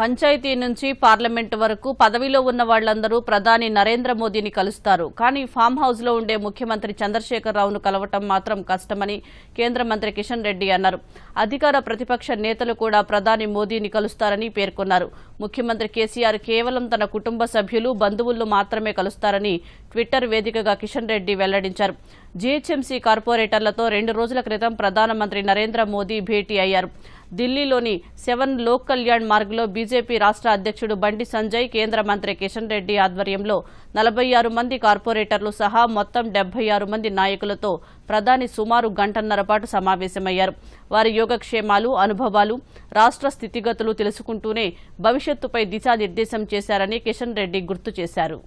పంచాయతీ నుంచి పార్లమెంట్ వరకు పదవిలో ఉన్న వాళ్లందరూ ప్రధాని నరేంద్ర మోదీని కలుస్తారు కానీ ఫామ్ హౌస్ లో ఉండే ముఖ్యమంత్రి చంద్రశేఖరరావును కలవటం మాత్రం కష్టమని కేంద్ర మంత్రి కిషన్ రెడ్డి అన్నారు అధికార ప్రతిపక్ష నేతలు కూడా ప్రధాని మోదీని కలుస్తారని పేర్కొన్నారు ముఖ్యమంత్రి కేసీఆర్ కేవలం తన కుటుంబ సభ్యులు బంధువులు మాత్రమే కలుస్తారని ట్విట్టర్ వేదికగా కిషన్ రెడ్డి వెల్లడించారు జీహెచ్ఎంసీ కార్పొరేటర్లతో రెండు రోజుల క్రితం ప్రధానమంత్రి నరేంద్ర మోదీ భేటీ అయ్యారు ఢిల్లీలోని సెవెన్ లోక్ కళ్యాణ్ మార్గ్లో బీజేపీ రాష్ట్ర అధ్యక్షుడు బండి సంజయ్ కేంద్ర మంత్రి కిషన్ రెడ్డి ఆధ్వర్యంలో నలభై మంది కార్పొరేటర్లు సహా మొత్తం డెబ్బై మంది నాయకులతో ప్రధాని సుమారు గంటన్నర పాటు సమావేశమయ్యారు వారి యోగక్షేమాలు అనుభవాలు రాష్ట్ర స్థితిగతులు తెలుసుకుంటూనే భవిష్యత్తుపై దిశానిర్దేశం చేశారని కిషన్ రెడ్డి గుర్తు చేశారు